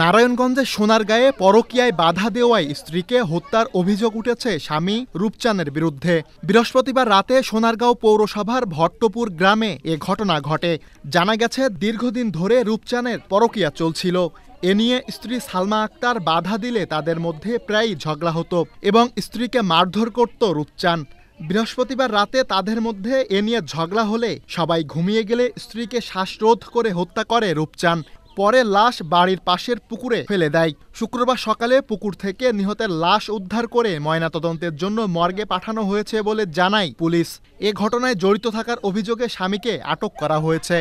নারায়ণগঞ্জে সোনারগাঁয়ে পরকিয়ায় বাধা দেওয়ায় স্ত্রীকে হত্যার অভিযোগ উঠেছে স্বামী রূপচানের বিরুদ্ধে বৃহস্পতিবার রাতে সোনারগাঁও পৌরসভার ভট্টপুর গ্রামে এ ঘটনা ঘটে জানা গেছে দীর্ঘদিন ধরে রূপচানের পরকিয়া চলছিল এ নিয়ে স্ত্রী সালমা আক্তার বাধা দিলে তাদের মধ্যে প্রায়ই ঝগড়া হতো এবং স্ত্রীকে মারধর করত রূপচান বৃহস্পতিবার রাতে তাদের মধ্যে এ নিয়ে ঝগড়া হলে সবাই ঘুমিয়ে গেলে স্ত্রীকে শ্বাসরোধ করে হত্যা করে রূপচান পরে লাশ বাড়ির পাশের পুকুরে ফেলে দেয় শুক্রবার সকালে পুকুর থেকে নিহতের লাশ উদ্ধার করে ময়নাতদন্তের জন্য মর্গে পাঠানো হয়েছে বলে জানায় পুলিশ এ ঘটনায় জড়িত থাকার অভিযোগে স্বামীকে আটক করা হয়েছে